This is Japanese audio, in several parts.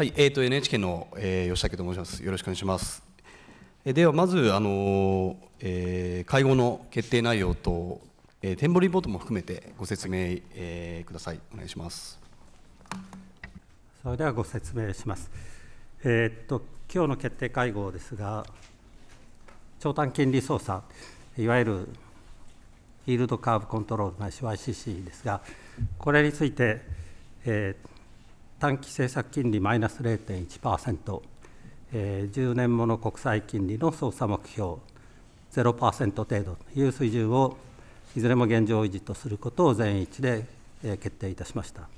はい、えーと、と NHK の、えー、吉武と申します。よろしくお願いします。えー、ではまずあのー、えー、会合の決定内容と、えー、展望リポートも含めてご説明、えー、ください。お願いします。それではご説明します。えー、っと今日の決定会合ですが、長短金利操作、いわゆるイールドカーブコントロールないし YCC ですが、これについて、えー、短期政策金利マイナス0.1%、えー、10年もの国債金利の操作目標0%程度という水準をいずれも現状維持とすることを全一で決定いたしました。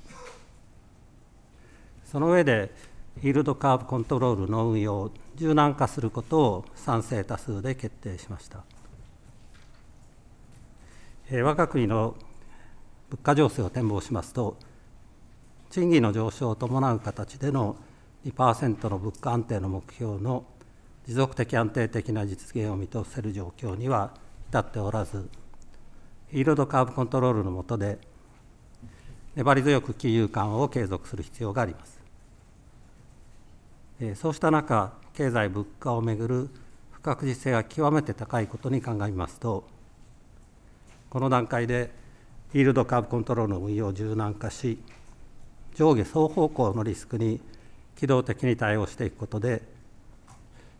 その上で、イールドカーブコントロールの運用を柔軟化することを賛成多数で決定しました。我が国の物価情勢を展望しますと、賃金の上昇を伴う形での2%の物価安定の目標の持続的安定的な実現を見通せる状況には至っておらず、ィールドカーブコントロールの下で、粘り強く金融緩和を継続する必要があります。そうした中、経済・物価をめぐる不確実性が極めて高いことに鑑みますと、この段階で、フィールドカーブコントロールの運用を柔軟化し、上下双方向のリスクに機動的に対応していくことで、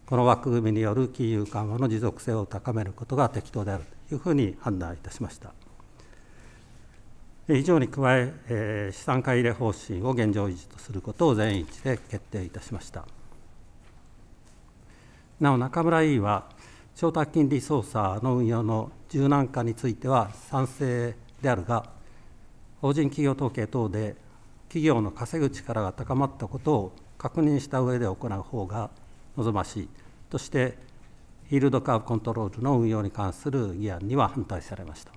この枠組みによる金融緩和の持続性を高めることが適当であるというふうに判断いたしました。以上に加え、え資産買い入れ方針を現状維持とすることを全員一致で決定いたしました。なお、中村委員は、調達金利操作の運用の柔軟化については賛成であるが、法人企業統計等で企業の稼ぐ力が高まったことを確認した上で行う方が望ましいとしてイールドカーブコントロールの運用に関する議案には反対されました。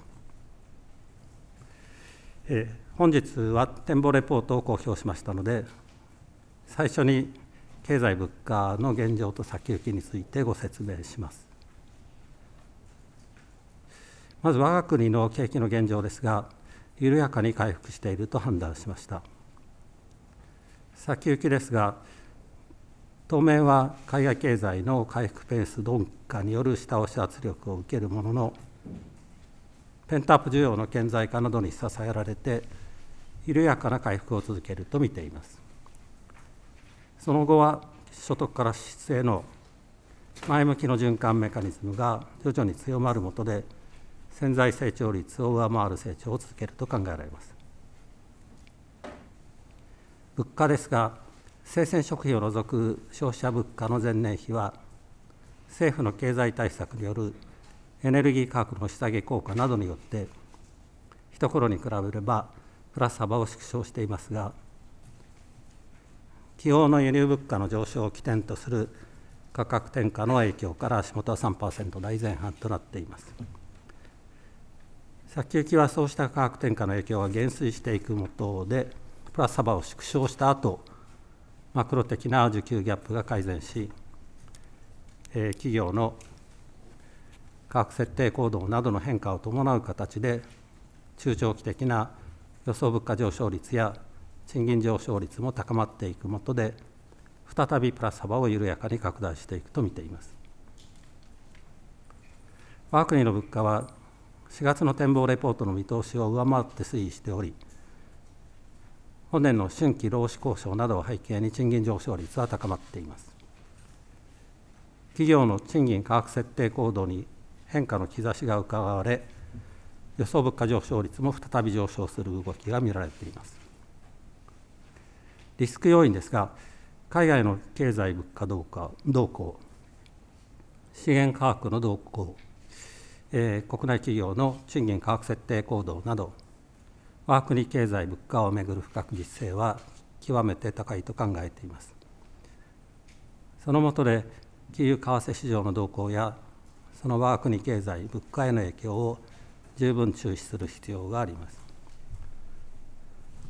え本日は展望レポートを公表しましたので、最初に経済物価の現状と先行きについてご説明します。まず我が国の景気の現状ですが、緩やかに回復していると判断しました。先行きですが当面は海外経済の回復ペース鈍化による下押し圧力を受けるもののペンタップ需要の顕在化などに支えられて緩やかな回復を続けると見ていますその後は所得から支出への前向きの循環メカニズムが徐々に強まるもとで潜在成長率を上回る成長を続けると考えられます物価ですが、生鮮食品を除く消費者物価の前年比は、政府の経済対策によるエネルギー価格の下げ効果などによって、一頃に比べればプラス幅を縮小していますが、基本の輸入物価の上昇を起点とする価格転嫁の影響から足元は3%台前半となっています。先行きはそうした価格転嫁の影響は減衰していくもとで、プラス幅を縮小した後マクロ的な需給ギャップが改善し、えー、企業の価格設定行動などの変化を伴う形で中長期的な予想物価上昇率や賃金上昇率も高まっていくもとで再びプラス幅を緩やかに拡大していくと見ています我が国の物価は4月の展望レポートの見通しを上回って推移しており本年の春季労使交渉などを背景に賃金上昇率は高まっています。企業の賃金価格設定行動に変化の兆しがうかがわれ、予想物価上昇率も再び上昇する動きが見られています。リスク要因ですが、海外の経済物価動向、資源価格の動向、えー、国内企業の賃金価格設定行動など、が国経済物価をめぐる不確実性は極めて高いと考えていますその下で金融為替市場の動向やその我が国経済物価への影響を十分注視する必要があります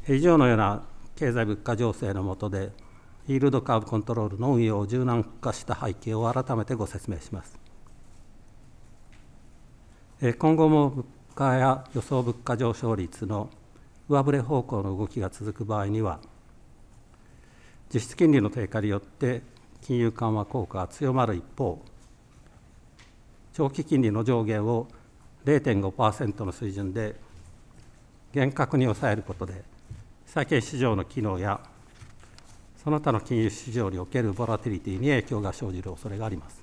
以上のような経済物価情勢の下でイールドカーブコントロールの運用を柔軟化した背景を改めてご説明します今後も物価や予想物価上昇率の上振れ方向の動きが続く場合には、実質金利の低下によって金融緩和効果が強まる一方、長期金利の上限を0.5%の水準で厳格に抑えることで、債券市場の機能やその他の金融市場におけるボラティリティに影響が生じる恐れがあります。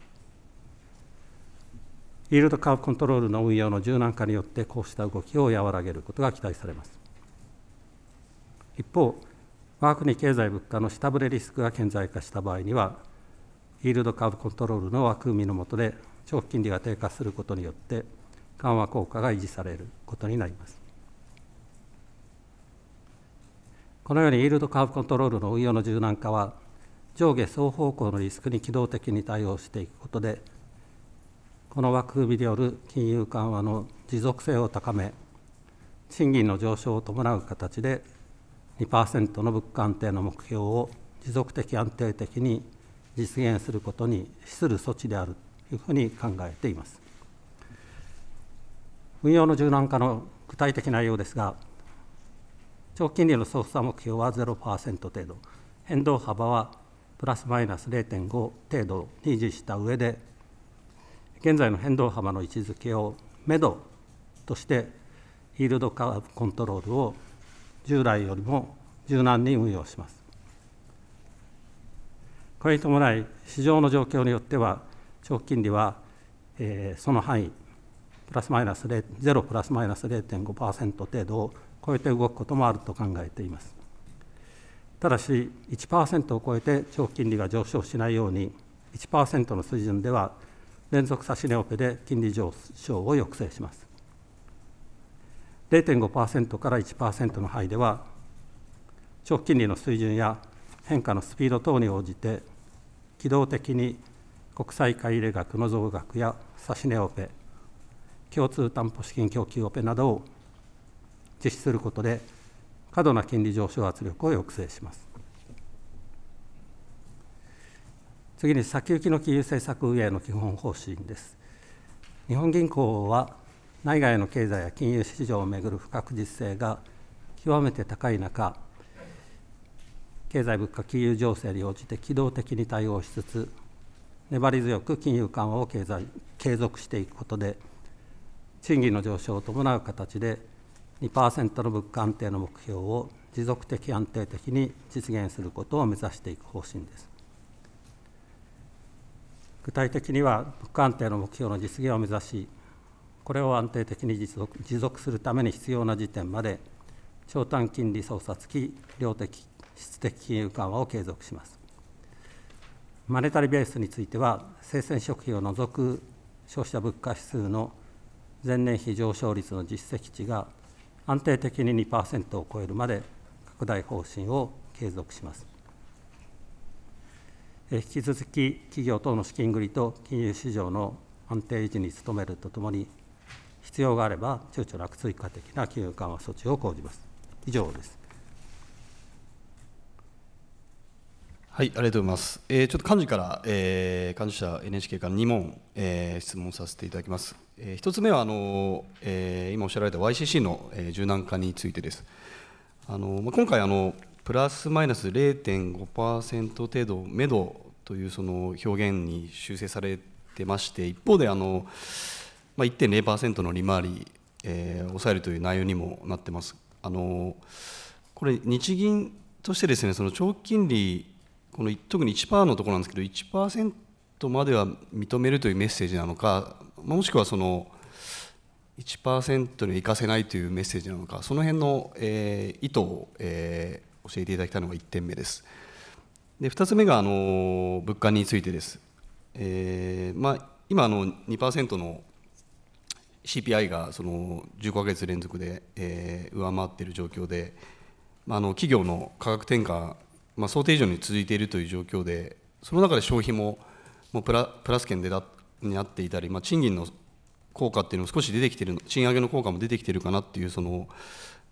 イールドカーブコントロールの運用の柔軟化によって、こうした動きを和らげることが期待されます。一方、我が国経済物価の下振れリスクが顕在化した場合には、イールドカーブコントロールの枠組みの下で、長期金利が低下することによって、緩和効果が維持されることになります。このように、イールドカーブコントロールの運用の柔軟化は、上下双方向のリスクに機動的に対応していくことで、この枠組みによる金融緩和の持続性を高め、賃金の上昇を伴う形で2%の物価安定の目標を持続的安定的に実現することに資する措置であるというふうに考えています。運用の柔軟化の具体的内容ですが、長期金利の操作目標は0%程度、変動幅はプラスマイナス0.5程度に維持した上で、現在の変動幅の位置づけをめどとして、ヒールドカーブコントロールを従来よりも柔軟に運用します。これに伴い、市場の状況によっては、長期金利は、えー、その範囲、プラスマイナス0プラスマイナス0.5%程度を超えて動くこともあると考えています。ただし、1%を超えて長期金利が上昇しないように、1%の水準では連続指値オペで金利上昇を抑制します。0.5%から1%の範囲では、長期金利の水準や変化のスピード等に応じて、機動的に国債買い入れ額の増額や指値オペ、共通担保資金供給オペなどを実施することで、過度な金利上昇圧力を抑制します。次に先行きの金融政策運営の基本方針です。日本銀行は内外の経済や金融市場をめぐる不確実性が極めて高い中経済物価金融情勢に応じて機動的に対応しつつ粘り強く金融緩和を経済継続していくことで賃金の上昇を伴う形で2%の物価安定の目標を持続的安定的に実現することを目指していく方針です具体的には物価安定の目標の実現を目指しこれを安定的に持続持続するために必要な時点まで、長短金利操作付き量的、質的金融緩和を継続します。マネタリベースについては、生鮮食品を除く消費者物価指数の前年比上昇率の実績値が安定的に2%を超えるまで拡大方針を継続します。引き続き企業等の資金繰りと金融市場の安定維持に努めるとともに、必要があれば、躊躇なく追加的な金融緩和措置を講じます。以上です。はい、ありがとうございます。えー、ちょっと幹事から、えー、幹事社 NHK から2問、えー、質問させていただきます。えー、つ目はあの、えー、今おっしゃられた YCC の、えー、柔軟化についてです。あのまあ、今回あの、プラスマイナス0.5%程度、目処というその表現に修正されてまして、一方であの、まあ、1.0%の利回り、えー、抑えるという内容にもなってます。あのこれ日銀としてですねその長期金利この特に1%のところなんですけど1%までは認めるというメッセージなのか、もしくはその1%に行かせないというメッセージなのか、その辺の、えー、意図を、えー、教えていただきたいのが1点目です。で2つ目があの物価についてです。えーまあ、今あの2%の CPI がその1 5か月連続で、えー、上回っている状況で、まあ、の企業の価格転嫁、まあ、想定以上に続いているという状況で、その中で消費ももうプラプラス圏になっていたり、まあ、賃金の効果っていうのも少し出てきてる賃上げの効果も出てきてるかなっていうその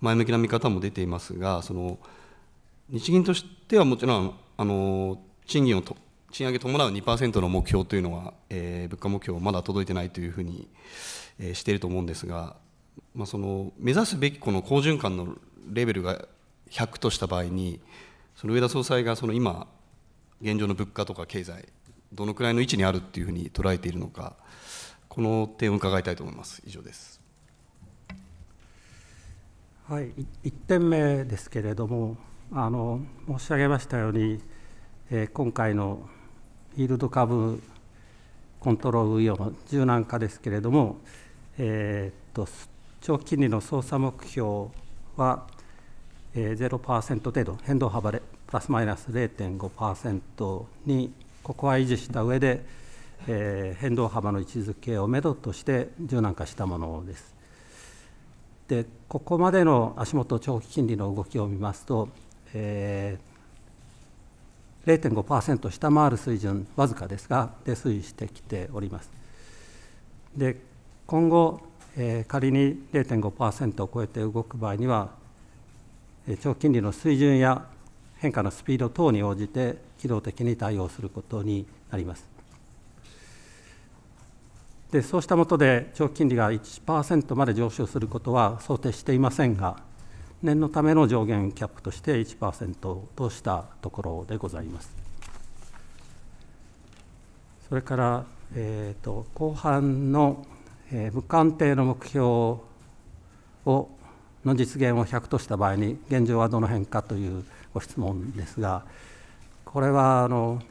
前向きな見方も出ていますがその日銀としてはもちろんあの賃金をと賃上げ伴う2%の目標というのは、えー、物価目標まだ届いてないというふうに、えー、していると思うんですが、まあ、その目指すべきこの好循環のレベルが100とした場合にその上田総裁がその今現状の物価とか経済どのくらいの位置にあるっていうふうに捉えているのかこの点を伺いたいと思います以上です。はい、1点目ですけれどもあの申し上げましたように、えー、今回のイールド株コントロール運用の柔軟化ですけれども、えー、と長期金利の操作目標は、えー、0%程度、変動幅でプラスマイナス0.5%に、ここは維持した上で、えー、変動幅の位置づけをめどとして柔軟化したものです。でここまでの足元長期金利の動きを見ますと、えー、0.5%下回る水準わずかですがで推移してきております。で今後、えー、仮に0.5%を超えて動く場合には、長期金利の水準や変化のスピード等に応じて、機動的に対応することになります。でそうしたもとで、長期金利が1%まで上昇することは想定していませんが、念のための上限キャップとして1%としたところでございます。それから、えーと後半の物無安定の目標をの実現を100とした場合に、現状はどの辺かというご質問ですが、これはあの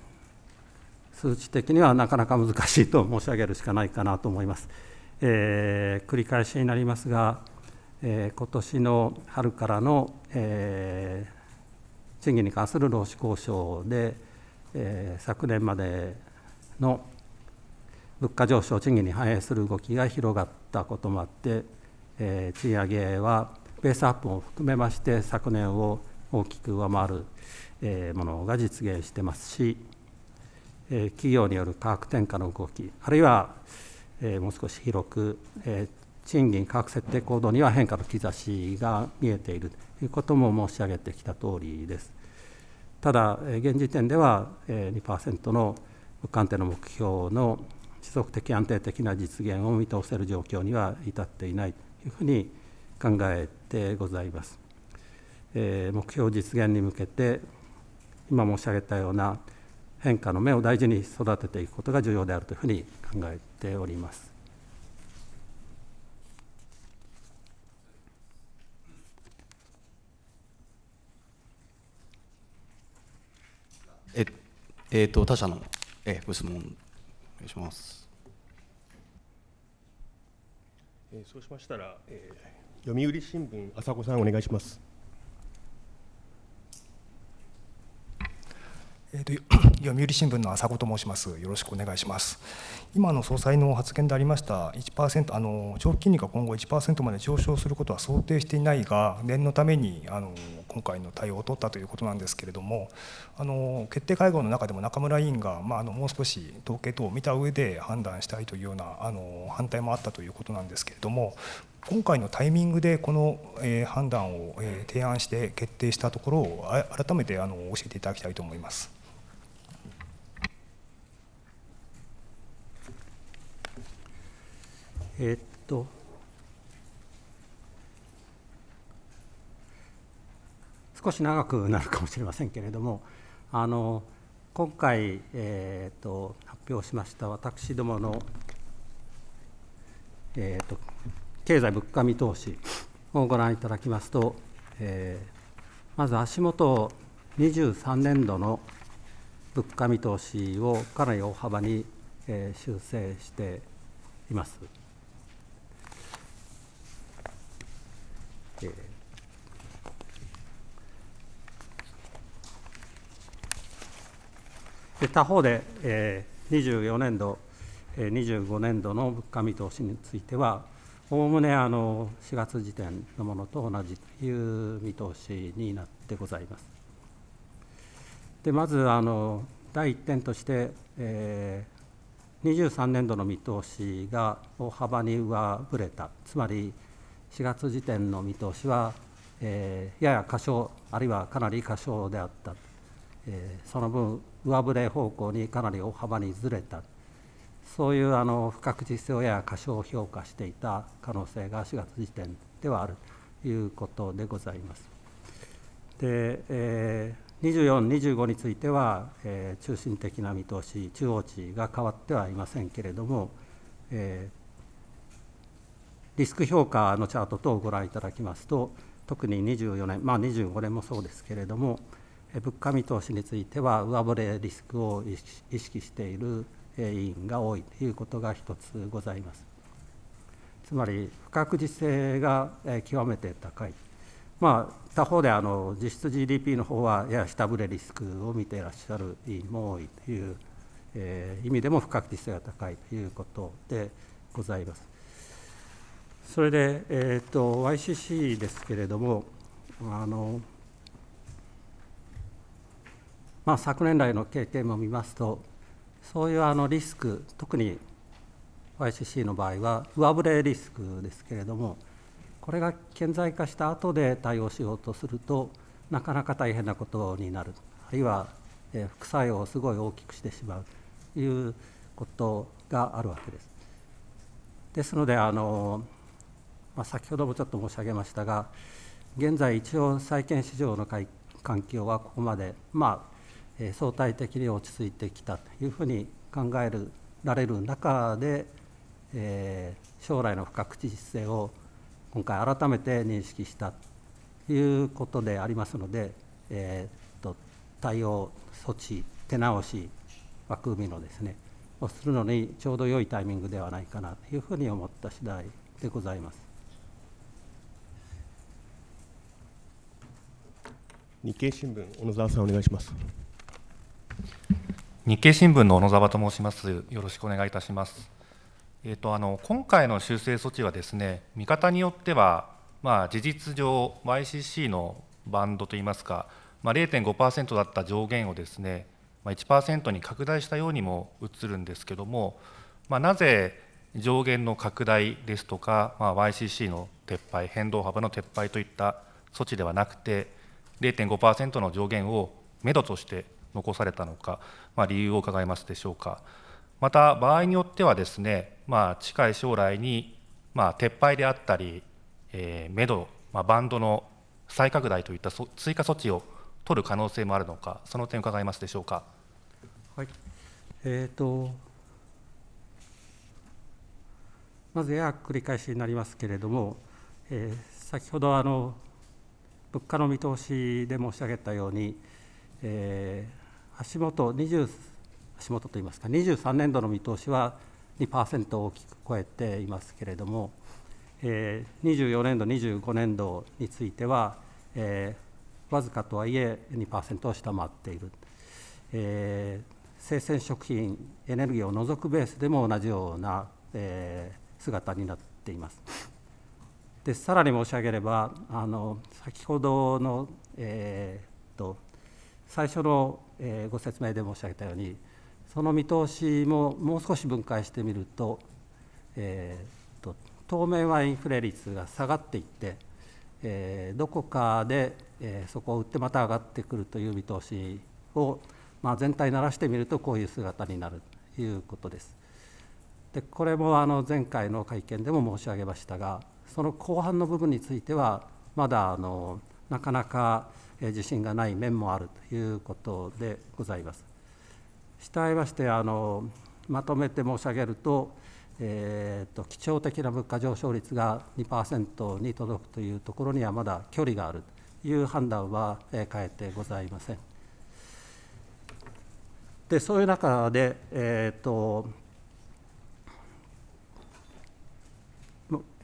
数値的にはなかなか難しいと申し上げるしかないかなと思います。えー、繰り返しになりますが、えー、今年の春からの、えー、賃金に関する労使交渉で、えー、昨年までの物価上昇賃金に反映する動きが広がったこともあって、えー、賃上げはベースアップも含めまして昨年を大きく上回る、えー、ものが実現してますし、えー、企業による価格転嫁の動きあるいは、えー、もう少し広く、えー、賃金価格設定行動には変化の兆しが見えているということも申し上げてきたとおりです。ただ、現時点では2%の物価安定の目標の持続的安定的な実現を見通せる状況には至っていないというふうに考えてございます。えー、目標実現に向けて今申し上げたような変化の目を大事に育てていくことが重要であるというふうに考えております。ええーと、と他社の、えー、ご質問願いします。そうしましたら、えー、読売新聞、朝子さん、お願いします。えーと、読売新聞の朝子と申します。よろしくお願いします。今の総裁の発言でありました1%あの長期金利が今後1%まで上昇することは想定していないが念のためにあの今回の対応を取ったということなんですけれどもあの決定会合の中でも中村委員が、まあ、あのもう少し統計等を見た上で判断したいというようなあの反対もあったということなんですけれども今回のタイミングでこの、え判断を、え提案して決定したところを改めてあの教えていただきたいと思います。えー、っと、少し長くなるかもしれませんけれども、あの今回、えーっと、発表しました私どもの、えーっと、経済物価見通しをご覧いただきますと、えー、まず足元23年度の物価見通しをかなり大幅に、え修正しています。で他方で、えー、24年度、えー、25年度の物価見通しについては、おおむねあの4月時点のものと同じという見通しになってございます。でまずあの第1点として、えー、23年度の見通しが大幅に上振れた、つまり4月時点の見通しは、えー、やや過小、あるいはかなり過小であった、えー、その分、上振れ方向にかなり大幅にずれたそういうあの不確実性をやや過小評価していた可能性が4月時点ではあるということでございます。で、えー、24、25については、えー、中心的な見通し、中央値が変わってはいませんけれども、えー、リスク評価のチャート等をご覧いただきますと、特に24年、まあ、25年もそうですけれども、物価見通しについては上振れリスクを意識している委員が多いということが一つございます。つまり不確実性が極めて高い。まあ、他方であの実質 GDP の方はやや下振れリスクを見ていらっしゃる委員も多いという、え意味でも不確実性が高いということでございます。それで、えーと YCC ですけれどもあのまあ、昨年来の経験も見ますとそういうあのリスク特に YCC の場合は上振れリスクですけれどもこれが顕在化した後で対応しようとするとなかなか大変なことになるあるいは副作用をすごい大きくしてしまうということがあるわけです。ですのであの、まあ、先ほどもちょっと申し上げましたが現在一応債券市場の環境はここまでまあ相対的に落ち着いてきたというふうに考えられる中で、えー、将来の不確実性を今回改めて認識したということでありますので、えーと、と対応措置手直し枠組みのですねをするのにちょうど良いタイミングではないかなというふうに思った次第でございます。日経新聞小野沢さんお願いします。日経新聞の小野沢と申します。よろしくお願いいたします。えっ、ー、とあの今回の修正措置はですね、見方によってはまあ事実上 YCC のバンドといいますか、まあ0.5%だった上限をですね、まあ1%に拡大したようにも映るんですけども、まあなぜ上限の拡大ですとか、まあ、YCC の撤廃、変動幅の撤廃といった措置ではなくて、0.5%の上限をめどとして残されたのか、まあ、理由を伺いますでしょうか。また場合によってはですね、まあ、近い将来に、まあ、撤廃であったり、えー、メド、まあ、バンドの再拡大といったそ追加措置を取る可能性もあるのか、その点伺いますでしょうか。はいえーと、まずや繰り返しになりますけれども、えー、先ほどあの物価の見通しで申し上げたように、えー、足元20足元といいますか23年度の見通しは2%を大きく超えていますけれども、えー、24年度25年度については、えー、わずかとはいえ2%を下回っている、えー、生鮮食品エネルギーを除くベースでも同じような、えー、姿になっていますでさらに申し上げればあの先ほどの、えーと、と最初のご説明で申し上げたようにその見通しももう少し分解してみると,、えーと、当面はインフレ率が下がっていって、えー、どこかで、えー、そこを打ってまた上がってくるという見通しを、まあ、全体ならしてみるとこういう姿になるということです。でこれもあの前回の会見でも申し上げましたがその後半の部分についてはまだあのなかなか自信がない面もあるということでございます。したいましてあのまとめて申し上げると,、えーと、基調的な物価上昇率が2%に届くというところにはまだ距離があるという判断は、え変えてございません。でそういう中で、えーと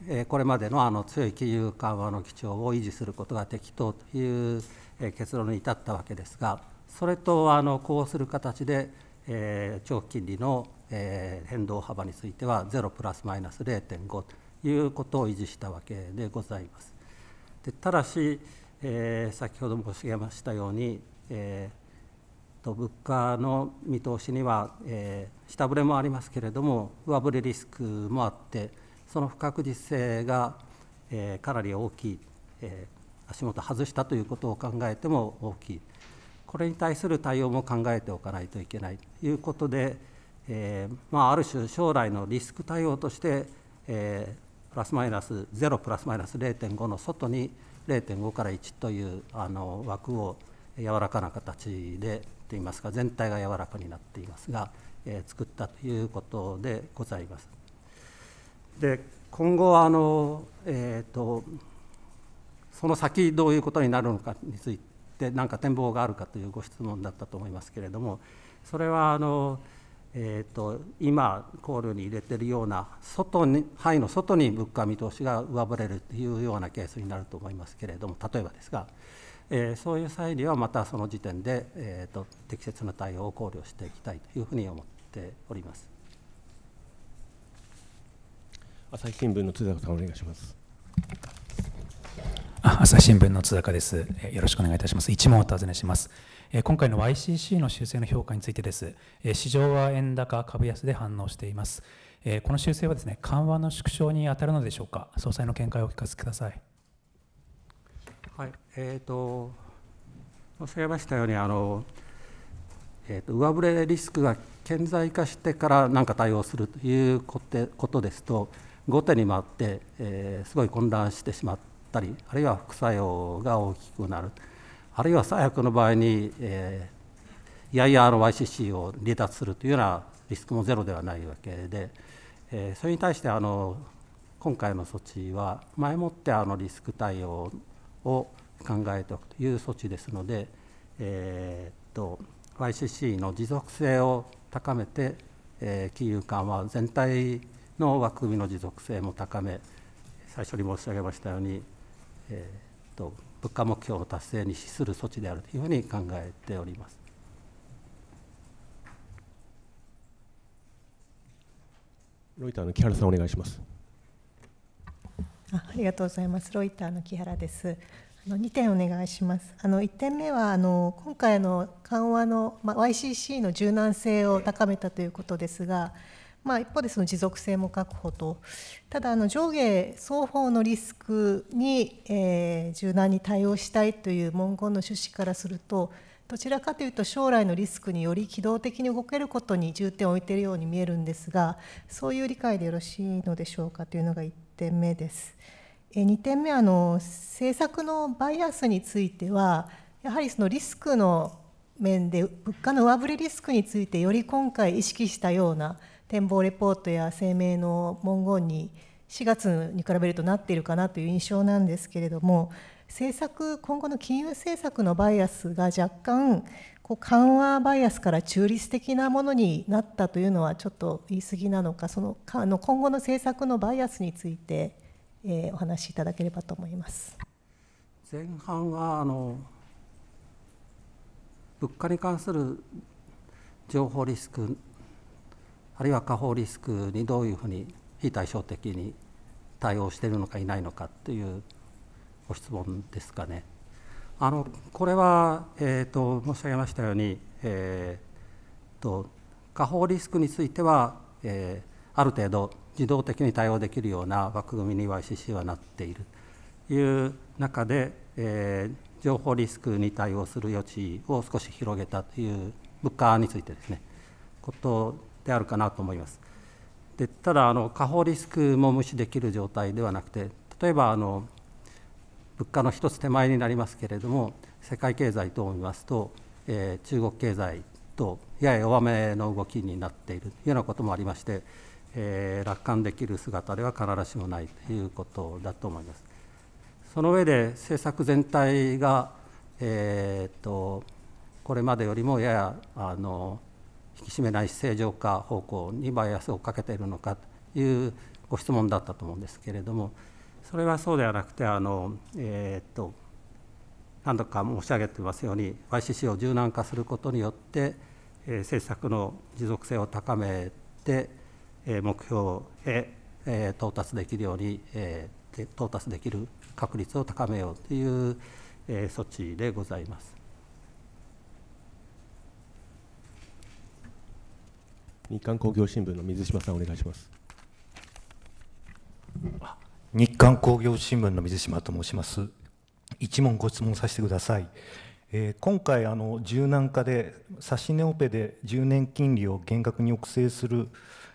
えー、これまでのあの強い金融緩和の基調を維持することが適当という結論に至ったわけですが、それとあのこうする形で、長期金利の、変動幅についてはゼロプラスマイナス0.5ということを維持したわけでございます。でただし、えー、先ほど申し上げましたように、えー、と物価の見通しには、えー、下振れもありますけれども上振れリスクもあってその不確実性が、えー、かなり大きい、え足元外したということを考えても大きい、これに対する対応も考えておかないといけないということで、えー、まあ、ある種、将来のリスク対応として、えー、プラスマイナス0プラスマイナス0.5の外に0.5から1というあの枠を柔らかな形でといいますか全体が柔らかになっていますが、えー、作ったということでございます。で今後あの、えーとその先どういうことになるのかについて何か展望があるかというご質問だったと思いますけれどもそれはあの、えーと、今考慮に入れているような外に範囲の外に物価見通しが上振れるというようなケースになると思いますけれども例えばですが、えー、そういう際にはまたその時点で、えーと、適切な対応を考慮していきたいというふうに思っております。朝日新聞の津坂さんお願いします。朝日新聞の津坂です。よろしくお願いいたします。一問お尋ねします。今回の YCC の修正の評価についてです。市場は円高、株安で反応しています。この修正はですね、緩和の縮小に当たるのでしょうか。総裁の見解をお聞かせください。はい、えっ、ー、と、申し上げましたように、あの、えーと、と上振れリスクが顕在化してから何か対応するということですと、後手に回って、えー、すごい混乱してしまって、ったりあるいは副作用が大きくなるあるいは最悪の場合に、えー、や i r y c c を離脱するというようなリスクもゼロではないわけで、えー、それに対してあの今回の措置は前もってあのリスク対応を考えておくという措置ですので、えー、っと YCC の持続性を高めて、えー、金融緩和全体の枠組みの持続性も高め最初に申し上げましたようにえーと、物価目標の達成に資する措置であるというふうに考えております。ロイターの木原さんお願いします。あありがとうございます。ロイターの木原です。あの2点お願いします。あの1点目はあの今回の緩和の、まあ、YCC の柔軟性を高めたということですが。まあ、一方でその持続性も確保と、ただあの上下双方のリスクに、えー、柔軟に対応したいという文言の趣旨からすると、どちらかというと将来のリスクにより機動的に動けることに重点を置いているように見えるんですが、そういう理解でよろしいのでしょうかというのが1点目です。2点目あの、政策のバイアスについては、やはりそのリスクの面で、物価の上振れリスクについて、より今回意識したような、展望レポートや声明の文言に4月に比べるとなっているかなという印象なんですけれども政策今後の金融政策のバイアスが若干こう緩和バイアスから中立的なものになったというのはちょっと言い過ぎなのかそのあの今後の政策のバイアスについて、えー、お話しいただければと思います。前半はあの物価に関する情報リスクあるいは下方リスクにどういうふうに非対照的に対応しているのかいないのかというご質問ですかね。あのこれは、えーと、申し上げましたように、えーと、と下方リスクについては、えー、ある程度自動的に対応できるような枠組みに YCC はなっているという中で、えー、情報リスクに対応する余地を少し広げたという物価についてですねことであるかなと思います。でただあの、下方リスクも無視できる状態ではなくて、例えばあの物価の一つ手前になりますけれども、世界経済等を見ますと、えー、中国経済とやや弱めの動きになっているというようなこともありまして、えー、楽観できる姿では必ずしもないということだと思います。その上で政策全体が、えーと、とこれまでよりもややあの引き締めない正常化方向にバイアスをかけているのかというご質問だったと思うんですけれども、それはそうではなくて、あのえー、っと何度か申し上げてますように、YCC を柔軟化することによって、えー、政策の持続性を高めて、えー、目標へ、えー、到達できるように、えー、到達できる確率を高めようという、えー、措置でございます。日刊工業新聞の水島さんお願いします日刊工業新聞の水島と申します一問ご質問させてください、えー、今回あの柔軟化で指値オペで10年金利を厳格に抑制する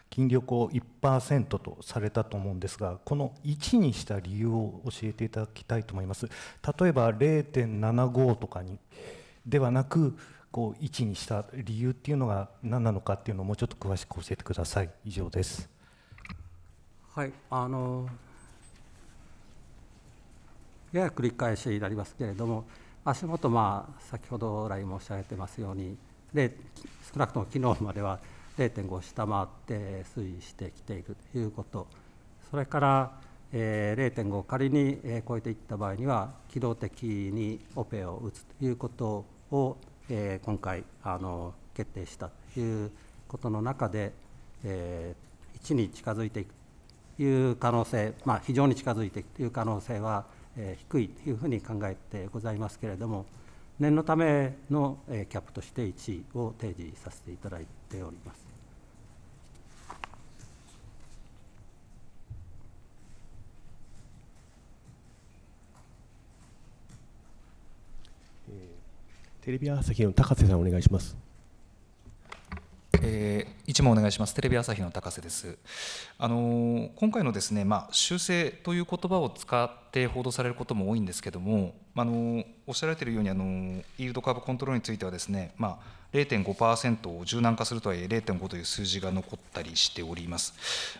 金利をこう1%とされたと思うんですがこの1にした理由を教えていただきたいと思います例えば0.75とかにではなくこう位置にした理由っていうのが何なのかっていうのをもうちょっと詳しく教えてください以上ですはいあのやや繰り返しになりますけれども足元まあ先ほど来申し上げてますようにで少なくとも昨日までは0.5を下回って推移してきているということそれからえー、0.5を仮に超えていった場合には機動的にオペを打つということをえー、今回あの決定したということの中で、えー、1に近づいていくという可能性、まあ、非常に近づいていくという可能性は、えー、低いというふうに考えてございますけれども、念のための、えー、キャップとして1を提示させていただいております。テレビ朝日の高瀬さんお願いします。えー、一問お願いします。テレビ朝日の高瀬です。あのー、今回のですね、まあ、修正という言葉を使って報道されることも多いんですけども、まあのー、おっしゃられているようにあのー、イールドカーブコントロールについてはですね、まあ0.5%を柔軟化するとはいえ0.5という数字が残ったりしております。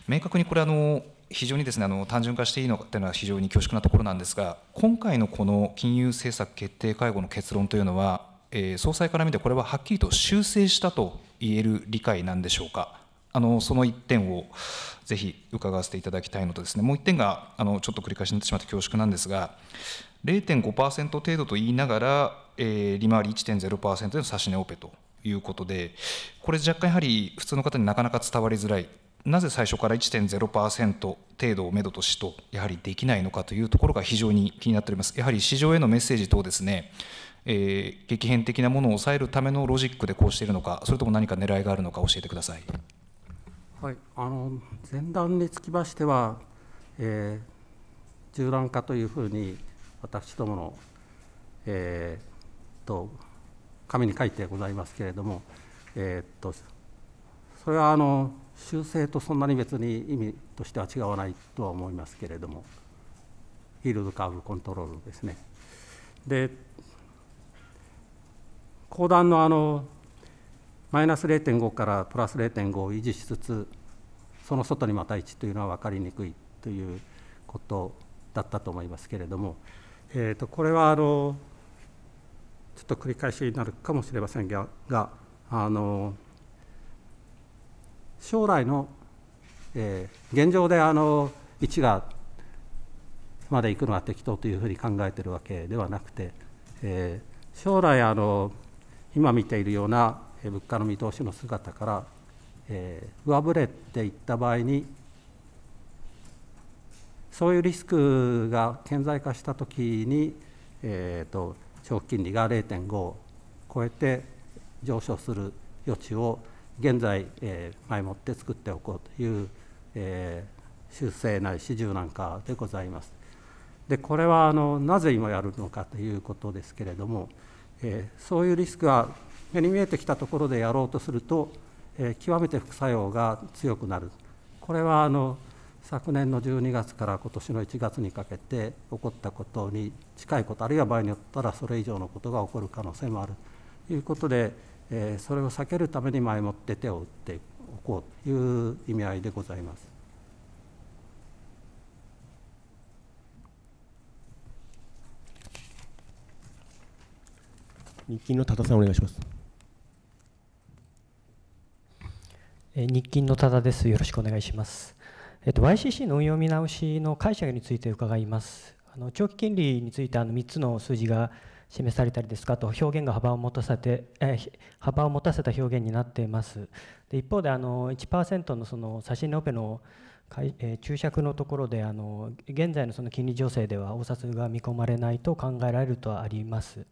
明確にこれあの非常にですねあの単純化していいのかというのは非常に恐縮なところなんですが今回のこの金融政策決定会合の結論というのはえー、総裁から見て、これははっきりと修正したと言える理解なんでしょうか。あのその1点をぜひ伺わせていただきたいのとです、ね、もう1点があのちょっと繰り返しになってしまって恐縮なんですが、0.5%程度と言いながら、えー、利回り1.0%での差し値オペということで、これ、若干やはり普通の方になかなか伝わりづらい、なぜ最初から1.0%程度をめどとしと、やはりできないのかというところが非常に気になっております。やはり市場へのメッセージ等ですね、えー、激変的なものを抑えるためのロジックでこうしているのかそれとも何か狙いがあるのか教えてください。はい、あの前段につきましては、えー、柔軟化というふうに私どもの、えー、と紙に書いてございますけれども、えー、とそれはあの修正とそんなに別に意味としては違わないとは思いますけれども、フィールドカーブコントロールですね。で後段のあのマイナス0.5からプラス0.5を維持しつつその外にまた1というのは分かりにくいということだったと思いますけれども、えー、とこれはあのちょっと繰り返しになるかもしれませんがあの将来の、えー、現状であの1がまで行くのは適当というふうに考えているわけではなくて、えー、将来あの今見ているような物価の見通しの姿から、えー、上振れていった場合に、そういうリスクが顕在化したときに、えーと、長期金利が0.5を超えて上昇する余地を現在、えー、前もって作っておこうという、えー、修正ないし柔軟化でございます。でこれはあのなぜ今やるのかということですけれども、えー、そういうリスクが目に見えてきたところでやろうとすると、えー、極めて副作用が強くなる、これはあの昨年の12月から今年の1月にかけて起こったことに近いこと、あるいは場合によったらそれ以上のことが起こる可能性もあるということで、えー、それを避けるために前もって手を打っておこうという意味合いでございます。日勤の多田さんお願いします。日勤の多田です。よろしくお願いします。えっと、YCC の運用見直しの解釈について伺います。あの長期金利についてあの3つの数字が示されたりですかと表現が幅を持たせて、え幅を持たせた表現になっています。で一方であの1%のその差し値オペのえ注釈のところであの現在のその金利情勢では応札が見込まれないと考えられるとはあります。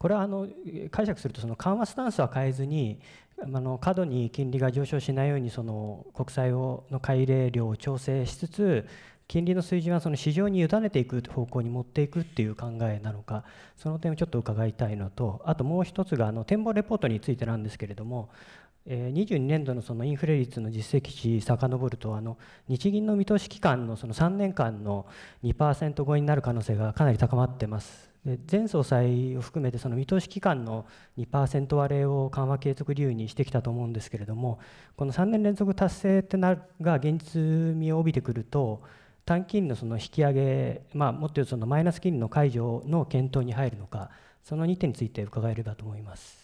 これはあの解釈するとその緩和スタンスは変えずにあの過度に金利が上昇しないようにその国債をの買い入れ量を調整しつつ金利の水準はその市場に委ねていく方向に持っていくっていう考えなのかその点をちょっと伺いたいのとあともう1つがあの展望レポートについてなんですけれども22年度のそのインフレ率の実績値遡るとあの日銀の見通し期間のその3年間の2%超えになる可能性がかなり高まってます。で前総裁を含めてその見通し期間の2%割れを緩和継続理由にしてきたと思うんですけれどもこの3年連続達成ってなが現実味を帯びてくると短金利のの引き上げ、まあ、もっと言うとマイナス金利の解除の検討に入るのかその2点について伺えればと思います。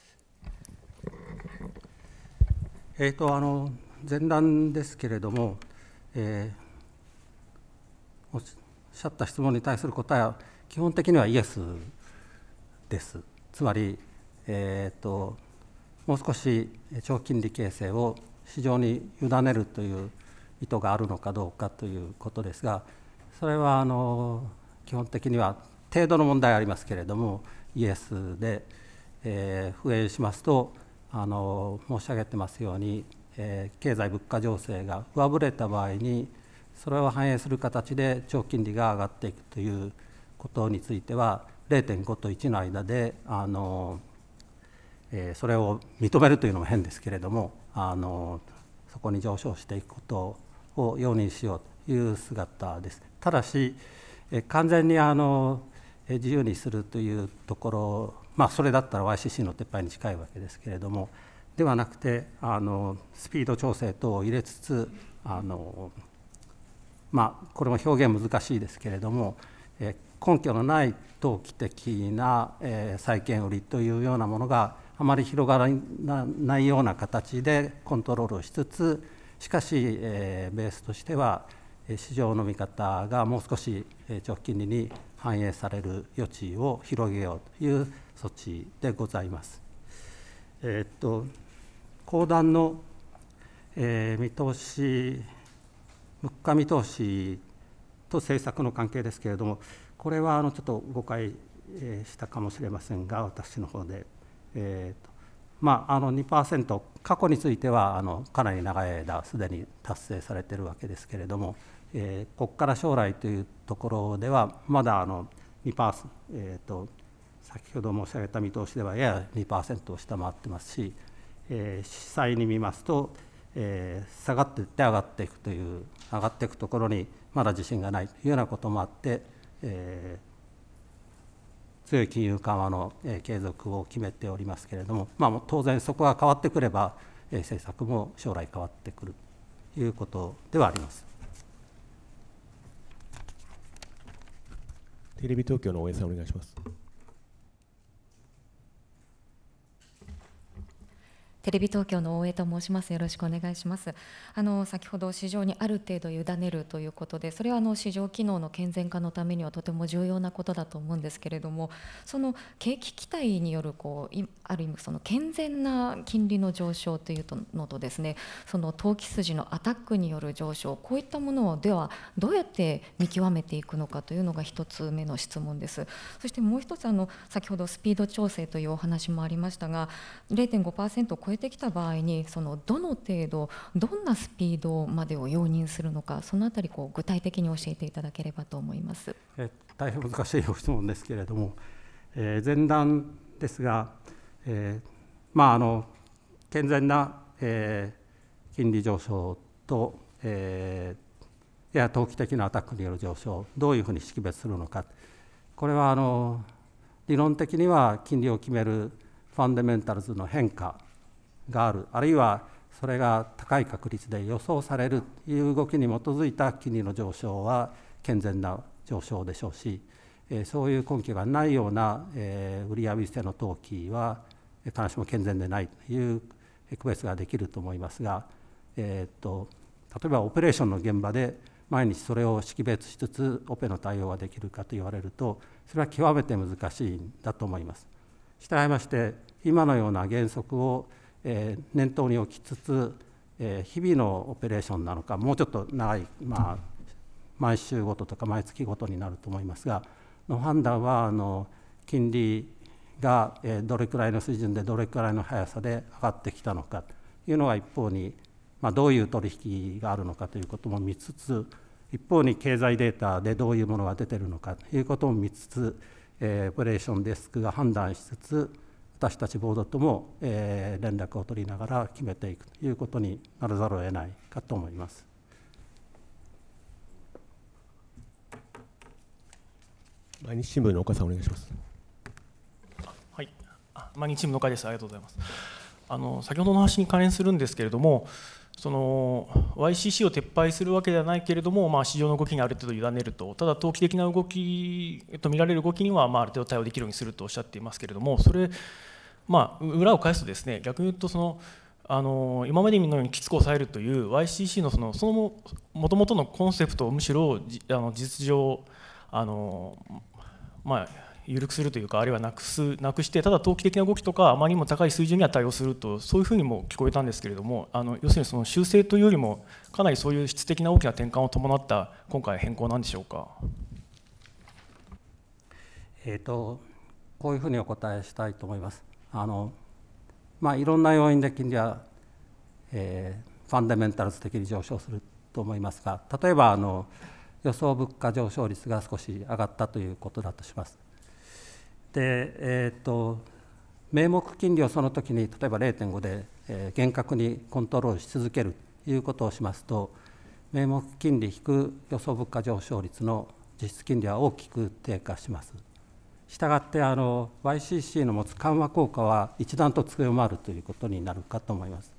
えーと、あの前段ですけれども、えー、おっしゃった質問に対する答えは基本的にはイエスです。つまり、えーと、もう少し長期金利形成を市場に委ねるという意図があるのかどうかということですがそれはあの基本的には程度の問題ありますけれどもイエスで、えー、復縁しますとあの申し上げてますように、えー、経済物価情勢が上振れた場合にそれを反映する形で長金利が上がっていくということについては0.5と1の間であの、えー、それを認めるというのも変ですけれどもあのそこに上昇していくことを容認しようという姿です。ただし、えー、完全にあの自由にするというところまあ、それだったら YCC の撤廃に近いわけですけれどもではなくてあのスピード調整等を入れつつあの、まあ、これも表現難しいですけれども、え根拠のない投機的な、え債権売りというようなものがあまり広がらないような形でコントロールをしつつしかし、えベースとしては市場の見方がもう少し長期金利に反映される余地を広げようという措置でございます。えっと講談の、え見通し物価見通しと政策の関係ですけれどもこれはあのちょっと誤解したかもしれませんが私の方で、えーとまあ、あの2%過去についてはあのかなり長い間すでに達成されてるわけですけれども、えー、ここから将来というところではまだあの2%、えーと先ほど申し上げた見通しではやや2%を下回ってますし、え際に見ますと、え下がっていって上がっていくという上がっていくところにまだ自信がないというようなこともあって、え強い金融緩和の、え継続を決めておりますけれども、まあ、当然そこが変わってくれば、え政策も将来変わってくるということではあります。テレビ東京の大江さんお願いします。テレビ東京の大江と申します。よろしくお願いします。あの先ほど市場にある程度委ねるということで、それはあの市場機能の健全化のためにはとても重要なことだと思うんですけれども、その景気期待によるこうある意味その健全な金利の上昇というのとですね、その投機筋のアタックによる上昇、こういったものをではどうやって見極めていくのかというのが1つ目の質問です。そしてもう1つあの先ほどスピード調整というお話もありましたが、0.5%超ええてきた場合にそのどの程度どんなスピードまでを容認するのかそのあたりこう具体的に教えていただければと思いますえ大変難しいご質問ですけれども、えー、前段ですが、えー、まああの健全な、えー、金利上昇と、えー、や投機的なアタックによる上昇どういうふうに識別するのかこれはあの理論的には金利を決めるファンデメンタルズの変化があるあるいはそれが高い確率で予想されるという動きに基づいた金利の上昇は健全な上昇でしょうし、えそういう根拠がないような、え売り上げ捨の投機は必ずしも健全でないという区別ができると思いますが、えと例えばオペレーションの現場で毎日それを識別しつつオペの対応ができるかと言われるとそれは極めて難しいんだと思います。従いまして今のような原則をえ念頭に置きつつ、え日々のオペレーションなのかもうちょっと長い、まあ、毎週ごととか毎月ごとになると思いますがの判断はあの金利が、えどれくらいの水準でどれくらいの速さで上がってきたのかというのは一方に、まあ、どういう取引があるのかということも見つつ一方に経済データでどういうものが出てるのかということも見つつ、えオペレーションデスクが判断しつつ私たちボードとも、えー、連絡を取りながら決めていくということにならざるを得ないかと思います。毎日新聞の岡さんお願いします。はい、毎日新聞の岡です。ありがとうございます。あの先ほどの話に関連するんですけれども、その YCC を撤廃するわけではないけれども、まあ、市場の動きにある程度委ねると、ただ投機的な動きと見られる動きには、まあ、ある程度対応できるようにするとおっしゃっていますけれども、それ、まあ、裏を返すと、ですね逆に言うとその、あの今までのようにきつく抑えるという YCC のそのそのもともとのコンセプトをむしろあの実情あの、まあ、緩くするというかあるいはなくすなくしてただ投機的な動きとかあまりにも高い水準には対応するとそういうふうにも聞こえたんですけれどもあの要するにその修正というよりもかなりそういう質的な大きな転換を伴った今回変更なんでしょうか。えーと、こういうふうにお答えしたいと思います。あのまあ、いろんな要因で金利は、えー、ファンデメンタルズ的に上昇すると思いますが例えばあの予想物価上昇率が少し上がったということだとします。えーと、と名目金利をその時に例えば0.5で、えー、厳格にコントロールし続けるということをしますと名目金利引く予想物価上昇率の実質金利は大きく低下します。したがってあの YCC の持つ緩和効果は一段と強まるということになるかと思います。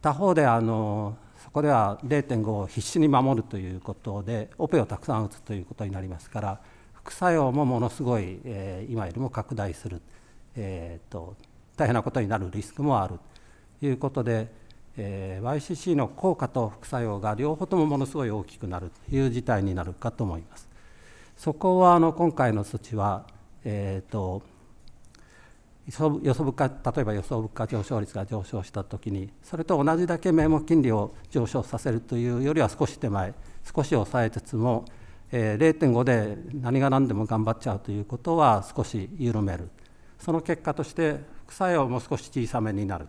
他方であのそこでは0.5を必死に守るということでオペをたくさん打つということになりますから副作用もものすごい、えー、今よりも拡大する、えーと、大変なことになるリスクもあるということで、えー、YCC の効果と副作用が両方ともものすごい大きくなるという事態になるかと思います。そこはあの今回の措置は、えーと、予想物価例えば予想物価上昇率が上昇したときにそれと同じだけ名目金利を上昇させるというよりは少し手前少し抑えつつもえー、0.5で何が何でも頑張っちゃうということは少し緩めるその結果として副作用も少し小さめになる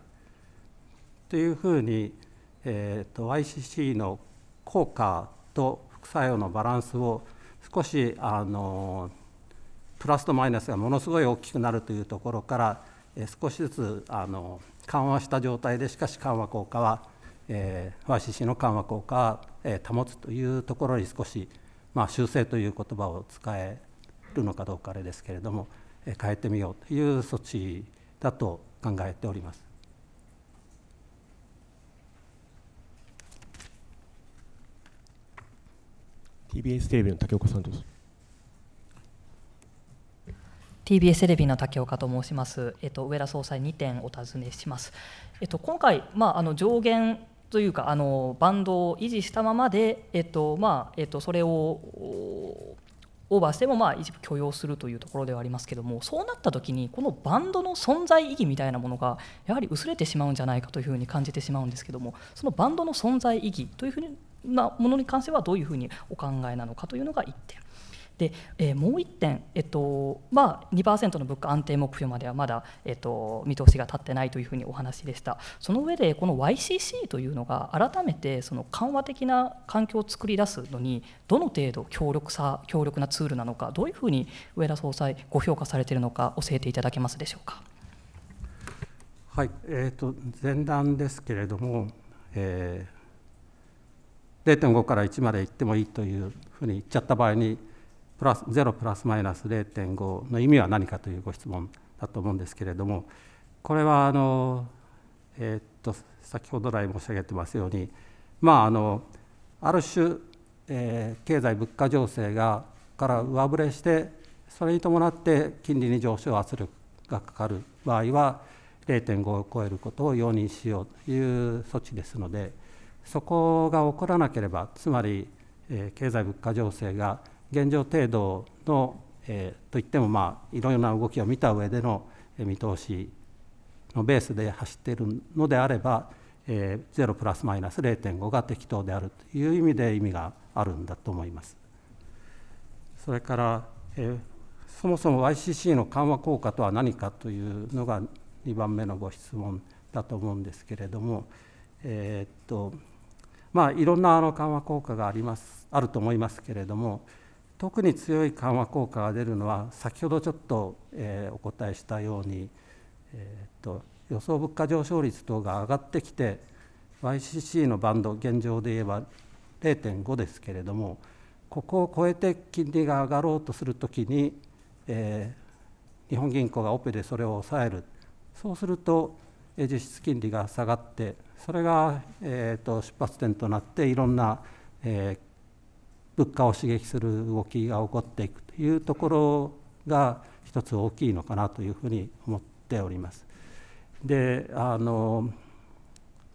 というふうに、えーと、YCC の効果と副作用のバランスを少しあのプラスとマイナスがものすごい大きくなるというところから、えー、少しずつあの緩和した状態でしかし緩和効果は、えー、YCC の緩和効果は、えー、保つというところに少しまあ、修正という言葉を使えるのかどうかあれですけれども変えてみようという措置だと考えております。TBS テレビの竹岡さんです。TBS テレビの竹岡と申します、えっと、上田総裁、2点お尋ねします、えっと、今回、まあ、あの上限というかあのバンドを維持したままで、えっとまあえっと、それをオーバーしてもまあ一部許容するというところではありますけどもそうなった時にこのバンドの存在意義みたいなものがやはり薄れてしまうんじゃないかというふうに感じてしまうんですけどもそのバンドの存在意義というふうなものに関してはどういうふうにお考えなのかというのが1点。で、えー、もう1点、えっとまあ、2%の物価安定目標まではまだ、えっと、見通しが立ってないというふうにお話でした、その上で、この YCC というのが、改めてその緩和的な環境を作り出すのに、どの程度強力さ強力なツールなのか、どういうふうに上田総裁、ご評価されているのか、教えていただけますでしょうか。はいえーと、前段ですけれども、えー、0.5から1まで行ってもいいというふうに言っちゃった場合にプラス0プラスマイナス0.5の意味は何かというご質問だと思うんですけれどもこれはあの、えー、っと先ほど来申し上げてますようにまああのある種、えー、経済物価情勢がから上振れしてそれに伴って金利に上昇圧力がかかる場合は0.5を超えることを容認しようという措置ですのでそこが起こらなければつまり、えー、経済物価情勢が現状程度の、えー、といってもまあいろいろな動きを見た上での見通しのベースで走っているのであれば、えー、0プラスマイナス0.5が適当であるという意味で意味があるんだと思います。それから、えー、そもそも YCC の緩和効果とは何かというのが2番目のご質問だと思うんですけれども、えー、っとまあ、いろんなあの緩和効果がありますあると思いますけれども、特に強い緩和効果が出るのは先ほどちょっと、えお答えしたように、えーと、予想物価上昇率等が上がってきて YCC のバンド現状で言えば0.5ですけれどもここを超えて金利が上がろうとするときに、えー、日本銀行がオペでそれを抑えるそうすると実質金利が下がってそれが、えーと、と出発点となっていろんな、え物価を刺激する動きが起こっていくというところが一つ大きいのかなというふうに思っております。であの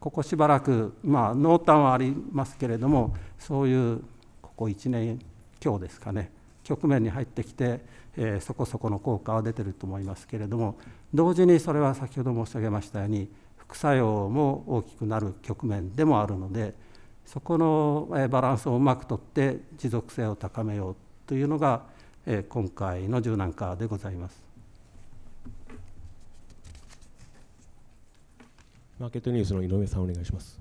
ここしばらく、まあ、濃淡はありますけれどもそういうここ1年強ですかね局面に入ってきて、えー、そこそこの効果は出てると思いますけれども同時にそれは先ほど申し上げましたように副作用も大きくなる局面でもあるので。そこのバランスをうまくとって持続性を高めようというのが今回の柔軟化でございます。マーケットニュースの井上さんお願いします。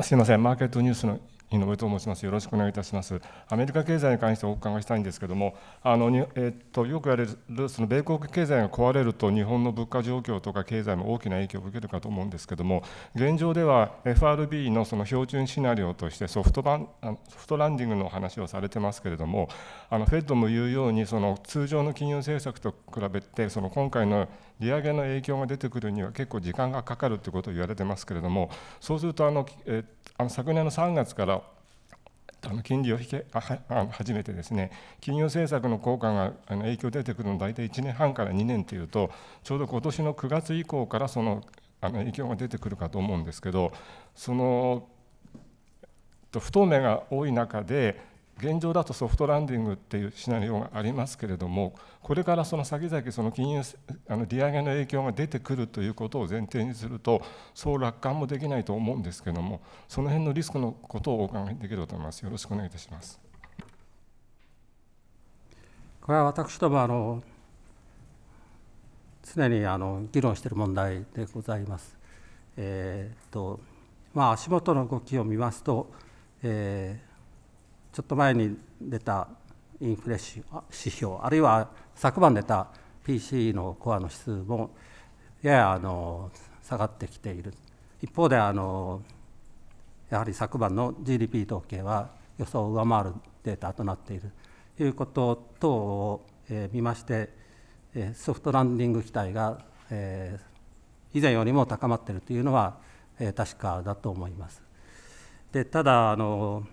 すみません、マーケットニュースの井上と申します。よろしくお願いいたします。アメリカ経済に関してお伺いしたいんですけれども、あのえっとよく言われるその米国経済が壊れると日本の物価状況とか経済も大きな影響を受けるかと思うんですけれども、現状では FRB のその標準シナリオとしてソフトバンソフトランディングの話をされてますけれども、あのフェッドも言うようにその通常の金融政策と比べてその今回の利上げの影響が出てくるには結構時間がかかるということを言われてますけれども、そうするとあの、えあの昨年の3月からあの金利を引けあ初めてですね金融政策の効果があの影響出てくるの大体1年半から2年というとちょうど今年の9月以降からそのあの影響が出てくるかと思うんですけどその不透明が多い中で現状だとソフトランディングっていうシナリオがありますけれどもこれからその先々その金融あの利上げの影響が出てくるということを前提にするとそう楽観もできないと思うんですけどもその辺のリスクのことをお考えできると思いますよろしくお願いいたしますこれは私どもあの常にあの議論している問題でございます。えーとまあ、足元の動きを見ますと、えー、ちょっと前に出たインフレ指標あるいは昨晩出た PC のコアの指数もややあの下がってきている一方であのやはり昨晩の GDP 統計は予想を上回るデータとなっているということ等を、え見まして、えソフトランディング期待が、え以前よりも高まっているというのは、え確かだと思います。でただあの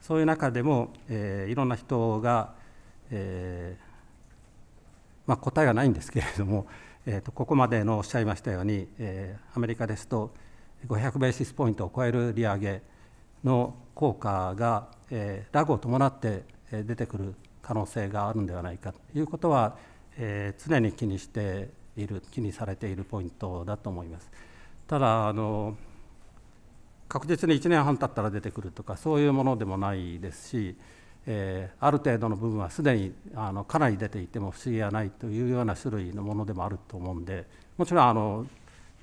そういう中でも、えー、いろんな人が、えー、まあ、答えはないんですけれども、えー、とここまでのおっしゃいましたように、えー、アメリカですと500ベーシスポイントを超える利上げの効果が、えー、ラグを伴って出てくる可能性があるんではないかということは、えー、常に気にしている気にされているポイントだと思います。ただあの確実に1年半経ったら出てくるとかそういうものでもないですし、えー、ある程度の部分はすでにあのかなり出ていても不思議はないというような種類のものでもあると思うんでもちろんあの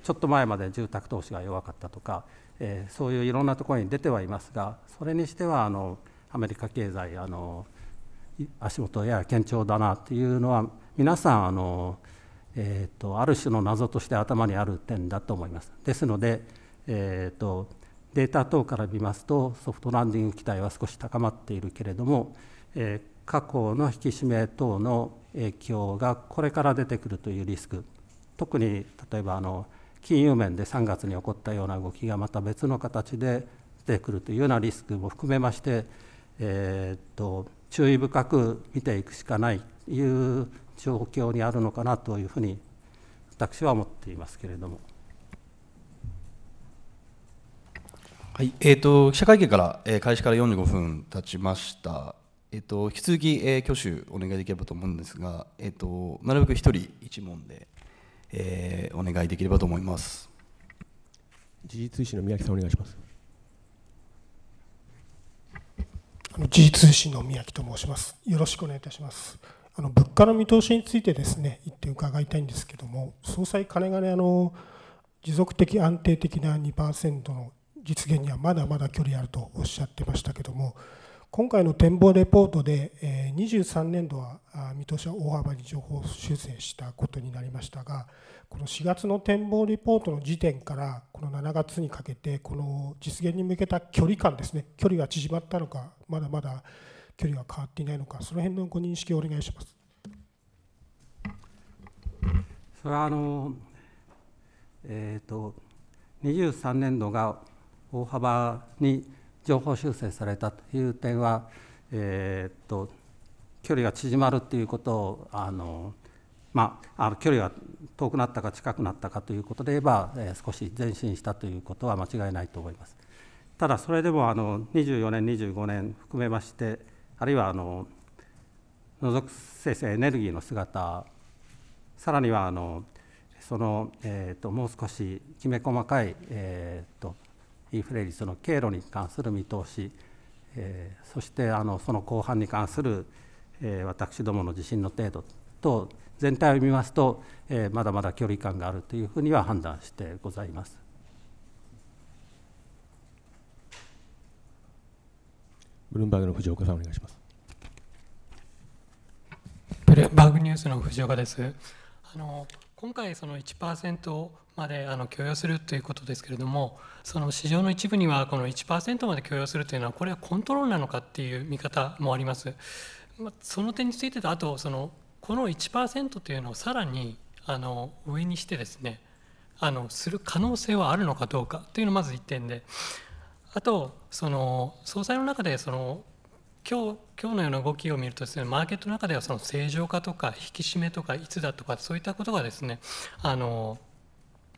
ちょっと前まで住宅投資が弱かったとか、えー、そういういろんなところに出てはいますがそれにしてはあのアメリカ経済あの足元やや堅調だなっていうのは皆さんあの、えーと、ある種の謎として頭にある点だと思います。ですので、えーとデータ等から見ますとソフトランディング期待は少し高まっているけれども、え過去の引き締め等の影響がこれから出てくるというリスク特に例えばあの金融面で3月に起こったような動きがまた別の形で出てくるというようなリスクも含めまして、えー、っと注意深く見ていくしかないという状況にあるのかなというふうに私は思っていますけれども。はいえーと、記者会見から、えー、開始から45分経ちました、えーと、引き続き、えー、挙手お願いできればと思うんですが、えーと、なるべく1人1問で、えー、お願いできればと思います時事通信の宮城さんお願いします時事通信の宮城と申しますよろしくお願いいたしますあの物価の見通しについてですね言って伺いたいんですけども総裁金がねあの持続的安定的な2%の実現にはまだまだ距離あるとおっしゃってましたけども今回の展望レポートで、え23年度は見通しは大幅に情報修正したことになりましたがこの4月の展望レポートの時点からこの7月にかけてこの実現に向けた距離感ですね距離が縮まったのかまだまだ距離が変わっていないのかその辺のご認識をお願いします。それはあのえーと、と23年度が大幅に情報修正されたという点は、えー、っと距離が縮まるということをあの、まあ、あの距離が遠くなったか近くなったかということで言えば、えー、少し前進したということは間違いないと思います。ただそれでもあの24年、25年含めまして、あるいはあの除く生成エネルギーの姿、さらにはあのその、えーと、もう少しきめ細かい、えーとインフレ率の経路に関する見通し、えー、そしてあのその後半に関する、えー、私どもの地震の程度と全体を見ますと、えー、まだまだ距離感があるというふうには判断してございます。ブルンバーグの藤岡さんお願いします。ブルーバーグニュースの藤岡です。あの今回その1%まであの許容するということですけれどもその市場の一部にはこの1%まで許容するというのはこれはコントロールなのかっていう見方もあります。まあ、その点についてとあとそのこの1%というのをさらにあの上にしてですねあのする可能性はあるのかどうかというのまず1点であとその総裁の中でその今日今日のような動きを見るとですねマーケットの中ではその正常化とか引き締めとかいつだとかそういったことがですねあの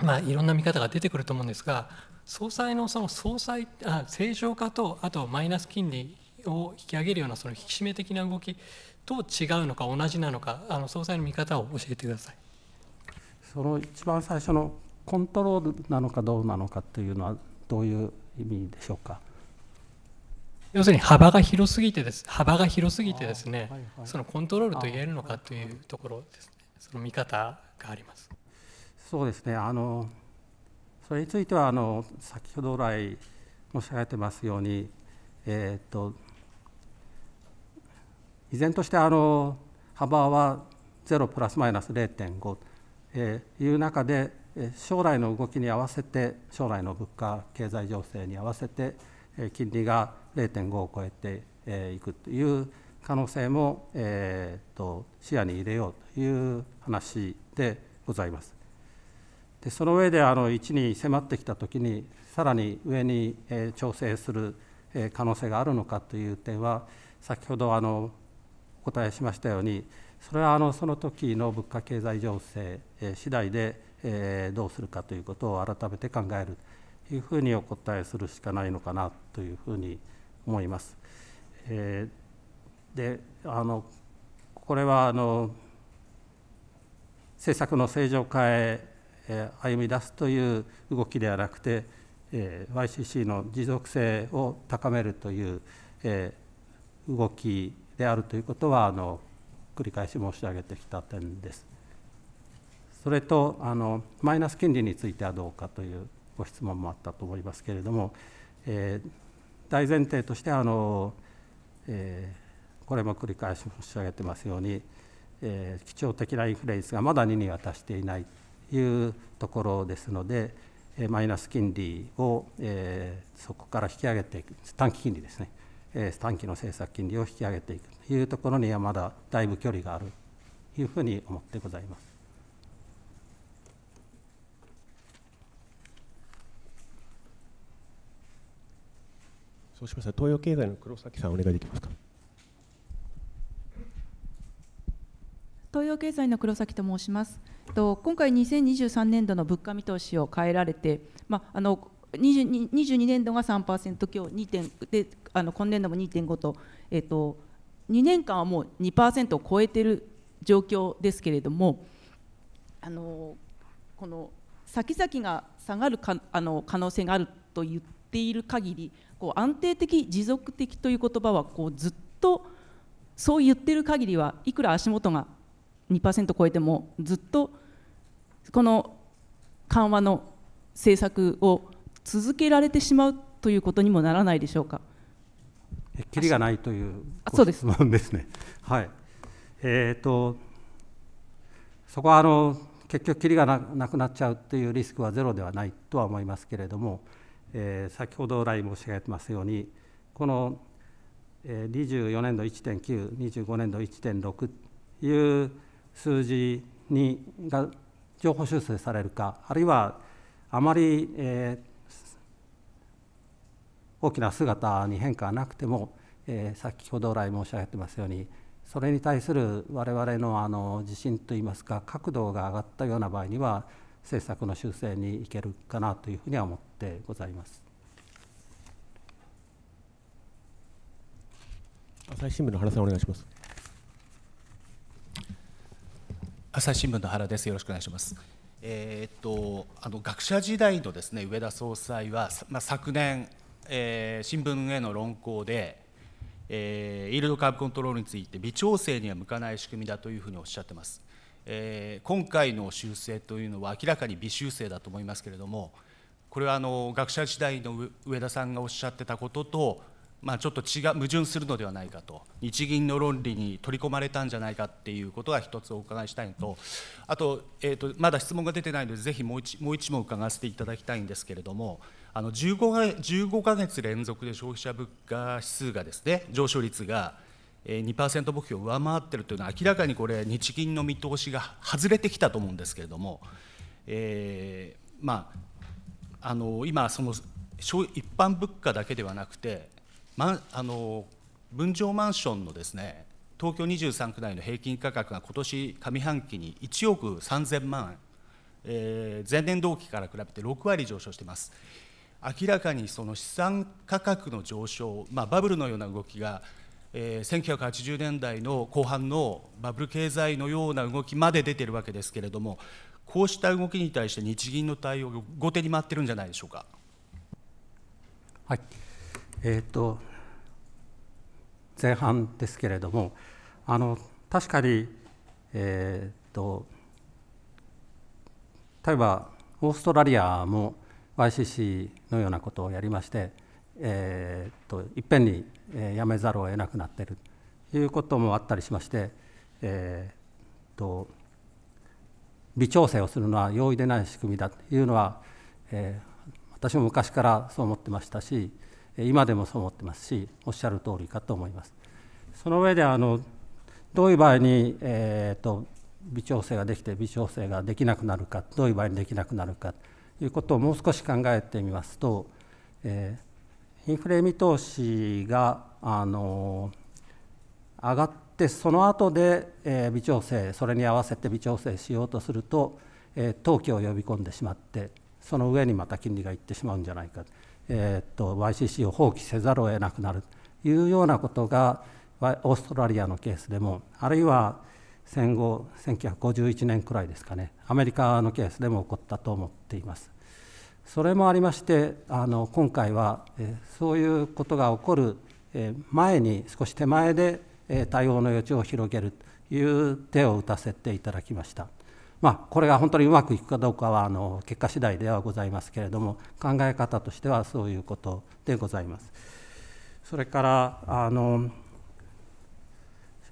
まあ、いろんな見方が出てくると思うんですが総裁のその総裁あ正常化とあとマイナス金利を引き上げるようなその引き締め的な動きと違うのか同じなのかあの総裁の見方を教えてくださいその一番最初のコントロールなのかどうなのかというのはどういう意味でしょうか。要するに幅が広すぎてです幅が広すぎてですね、はいはい、そのコントロールと言えるのかというところですねその見方があります。そうですねあのそれについてはあの先ほど来申し上げてますように、えーと、と依然としてあの幅は0プラスマイナス0.5と、えいう中で将来の動きに合わせて将来の物価経済情勢に合わせて金利が0.5を超えていくという可能性も、えーと、と視野に入れようという話でございます。でその上であの1に迫ってきた時にさらに上に、え調整する、え可能性があるのかという点は先ほどあのお答えしましたようにそれはあのその時の物価経済情勢、え次第で、えどうするかということを改めて考えるというふうにお答えするしかないのかなというふうに思います。えであのこれはあの政策の正常化へ歩み出すという動きではなくて YCC の持続性を高めるという動きであるということはあの繰り返し申し上げてきた点です。それとあのマイナス金利についてはどうかというご質問もあったと思いますけれども、えー、大前提としてあの、えー、これも繰り返し申し上げてますように、えー、基調的なインフレ率がまだ2に渡していないいうところですので、マイナス金利を、えー、そこから引き上げていく、短期金利ですね、えー、短期の政策金利を引き上げていくというところにはまだだいぶ距離があるというふうに思ってございます。そうしました東洋経済の黒崎さん、お願いできますか。東洋経済の黒崎と申します。と今回2023年度の物価見通しを変えられて、まあ、あの 22, 22年度が3%強2点であの今年度も2.5と,、えーと、2年間はもう2%を超えている状況ですけれどもあのこの先々が下がるかあの可能性があると言っている限りこう安定的持続的という言葉はこうずっとそう言っている限りはいくら足元が2%超えてもずっとこの緩和の政策を続けられてしまうということにもならないでしょうか。きりがないというご質問ですね。す はい。えっ、ー、とそこはあの結局きりがなくなっちゃうというリスクはゼロではないとは思いますけれども、えー、先ほど来申し上げてますようにこの24年度1.925年度1.6という数字にが情報修正されるかあるいはあまり、えー、大きな姿に変化がなくても、えー、先ほど来申し上げてますようにそれに対する我々のあの自信といいますか角度が上がったような場合には政策の修正にいけるかなというふうには思ってございます。朝日新聞の原さんお願いします。朝日新聞の原です。よろしくお願いします。えー、っとあの学者時代のですね上田総裁は、まあ、昨年、えー、新聞への論考で、えー、イールドカーブコントロールについて微調整には向かない仕組みだというふうにおっしゃってます。えー、今回の修正というのは明らかに微修正だと思いますけれどもこれはあの学者時代の上田さんがおっしゃってたこととまあ、ちょっと違矛盾するのではないかと日銀の論理に取り込まれたんじゃないかっていうことは一つお伺いしたいのとあと,、えーと、まだ質問が出てないのでぜひもう一もう一問伺わせていただきたいんですけれどもあの15か ,15 か月連続で消費者物価指数がですね上昇率が2%目標を上回っているというのは明らかにこれ日銀の見通しが外れてきたと思うんですけれども、えー、まああの今その一般物価だけではなくてまあの分譲マンションのですね東京23区内の平均価格が今年上半期に1億3000万円、えー、前年同期から比べて6割上昇しています。明らかにその資産価格の上昇、まあ、バブルのような動きが、えー、1980年代の後半のバブル経済のような動きまで出てるわけですけれども、こうした動きに対して日銀の対応が後手に回ってるんじゃないでしょうか。はいえっ、ー、と前半ですけれどもあの確かに、えっ、ー、と例えばオーストラリアも YCC のようなことをやりまして、えーと、いっぺんにやめざるを得なくなっているということもあったりしまして、えーと、と微調整をするのは容易でない仕組みだというのは、えー、私も昔からそう思ってましたし、今でもそう思ってますしおっしゃる通りかと思います。その上であのどういう場合に、えーと、微調整ができて微調整ができなくなるかどういう場合にできなくなるかということをもう少し考えてみますと、えー、インフレ見通しがあの上がってその後で、えー、微調整それに合わせて微調整しようとすると、えー、投機を呼び込んでしまってその上にまた金利がいってしまうんじゃないかえー、と YCC を放棄せざるを得なくなるというようなことがオーストラリアのケースでもあるいは戦後1951年くらいですかねアメリカのケースでも起こったと思っています。それもありましてあの今回は、えそういうことが起こる、え前に少し手前で、え対応の余地を広げるという手を打たせていただきました。まあ、これが本当にうまくいくかどうかはあの結果次第ではございますけれども考え方としてはそういうことでございます。それからあの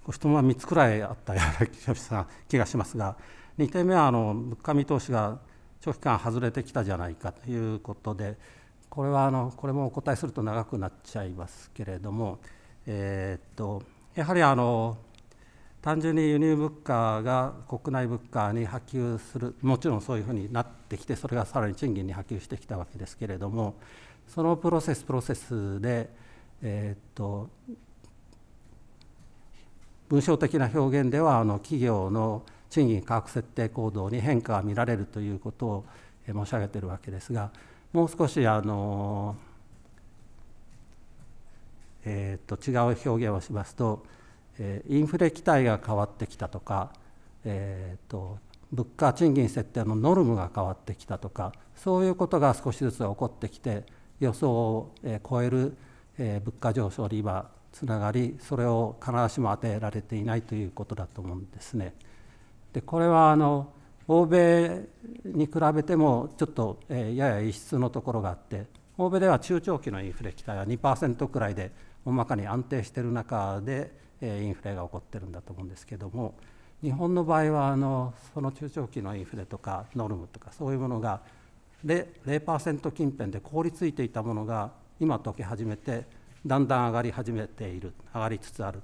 ご質問は3つくらいあったような気がしますが2点目はあの物価見通しが長期間外れてきたじゃないかということでこれはあのこれもお答えすると長くなっちゃいますけれども、えっとやはりあの単純に輸入物価が国内物価に波及するもちろんそういうふうになってきてそれがさらに賃金に波及してきたわけですけれどもそのプロセスプロセスで、えー、っと文章的な表現ではあの企業の賃金価格設定行動に変化が見られるということを申し上げているわけですがもう少しあの、えー、っと違う表現をしますとえインフレ期待が変わってきたとか、えーと、物価賃金設定のノルムが変わってきたとかそういうことが少しずつ起こってきて予想を超える物価上昇に今つながりそれを必ずしも当てられていないということだと思うんですね。でこれはあの欧米に比べてもちょっとやや異質のところがあって欧米では中長期のインフレ期待は2%くらいで大まかに安定している中でインフレが起こってるんだと思うんですけども日本の場合はあのその中長期のインフレとかノルムとかそういうものが 0%, 0近辺で凍りついていたものが今解け始めてだんだん上がり始めている上がりつつある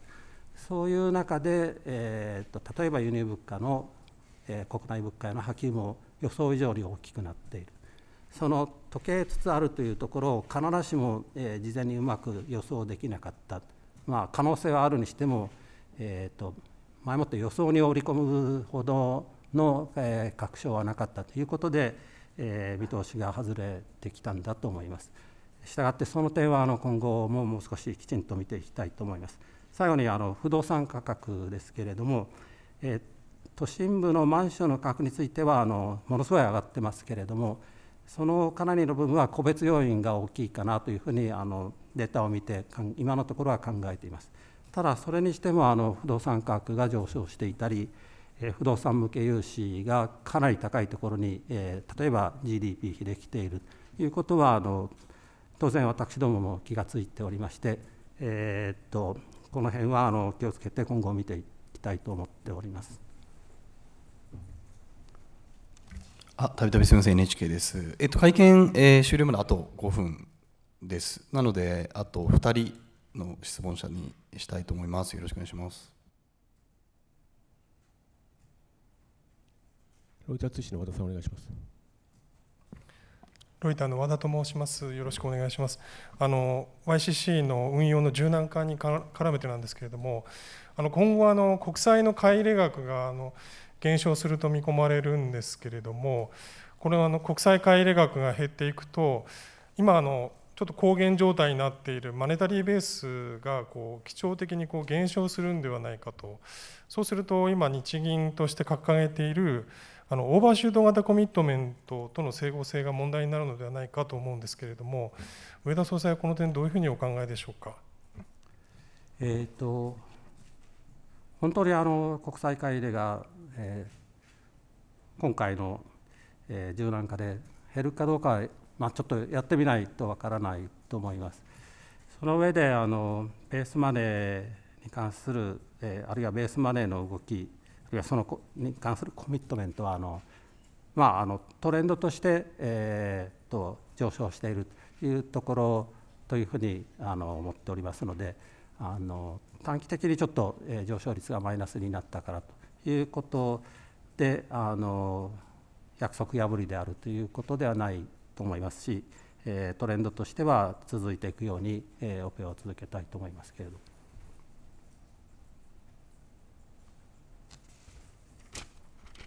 そういう中で、えーと、と例えば輸入物価の、えー、国内物価への波及も予想以上に大きくなっているその解けつつあるというところを必ずしも、えー、事前にうまく予想できなかったまあ、可能性はあるにしても、えーと、前もって予想に織り込むほどの、えー、確証はなかったということで、えー、見通しが外れてきたんだと思います。したがってその点はあの今後ももう少しきちんと見ていきたいと思います。最後にあの不動産価格ですけれども、えー、都心部のマンションの価格についてはあのものすごい上がってますけれどもそのかなりの部分は個別要因が大きいかなというふうにあのデータを見て今のところは考えていますただそれにしてもあの不動産価格が上昇していたり不動産向け融資がかなり高いところに、えー、例えば GDP 比できているということはあの当然私どもも気が付いておりまして、えー、っとこの辺はあの気をつけて今後見ていきたいと思っております。あたびたびすみません、NHK です。えっと、会見、えー、終了まであと5分ですなのであと2人の質問者にしたいと思いますよろしくお願いしますロイター通信の和田さんお願いしますロイターの和田と申しますよろしくお願いしますあの YCC の運用の柔軟化に絡めてなんですけれどもあの今後あの国債の買い入れ額があの減少すると見込まれるんですけれどもこれはあの国債買い入れ額が減っていくと今あのちょっと高原状態になっているマネタリーベースがこう基調的にこう減少するんではないかとそうすると今日銀として掲げているあのオーバーシュート型コミットメントとの整合性が問題になるのではないかと思うんですけれども上田総裁はこの点どういうふうにお考えでしょうか。えーと、本当にあの国際会議が、えー、今回の、えー、柔軟化で減るかどうかはまあ、ちょっとやってみないとわからないと思います。その上であのベースマネーに関する、えー、あるいはベースマネーの動きあるいはそのに関するコミットメントはあの、まあ、あのトレンドとして、えー、と上昇しているというところというふうにあの思っておりますのであの短期的にちょっと、えー、上昇率がマイナスになったからということであの約束破りであるということではないと思いますし、えトレンドとしては続いていくように、えオペを続けたいと思いますけれど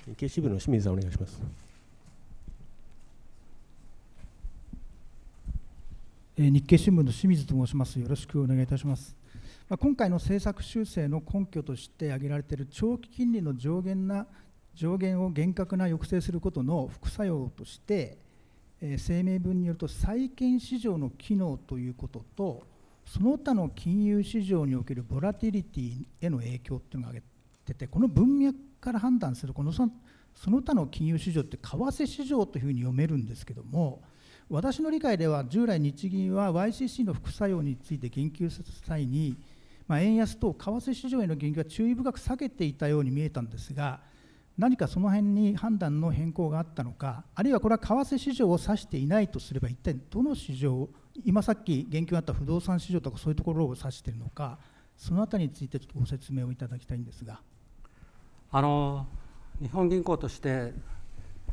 日経新聞の清水さんお願いします。日経新聞の清水と申します。よろしくお願いいたします。まあ、今回の政策修正の根拠として挙げられている長期金利の上限な上限を厳格な抑制することの副作用として、え声明文によると債券市場の機能ということとその他の金融市場におけるボラティリティへの影響っていうのを挙げててこの文脈から判断するこのその他の金融市場って為替市場というふうに読めるんですけども私の理解では従来日銀は YCC の副作用について言及する際に、まあ、円安と為替市場への言及は注意深く避けていたように見えたんですが何かその辺に判断の変更があったのかあるいはこれは為替市場を指していないとすれば一体どの市場今さっき言及があった不動産市場とかそういうところを指しているのかそのあたりについてちょっとご説明をいただきたいんですが。あの日本銀行として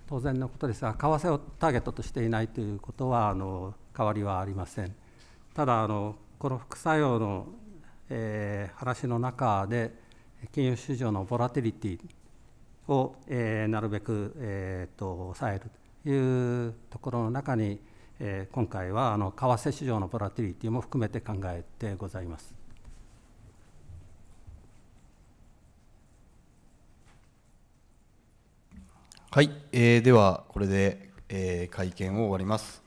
当然のことですが為替をターゲットとしていないということはあの変わりはありませんただあのこの副作用の、えー、話の中で金融市場のボラティリティを、えー、なるべく、えーと、抑えるというところの中に、えー、今回はあの為替市場のボラティリティも含めて考えてございます。はい、えー、ではこれで、えー、会見を終わります。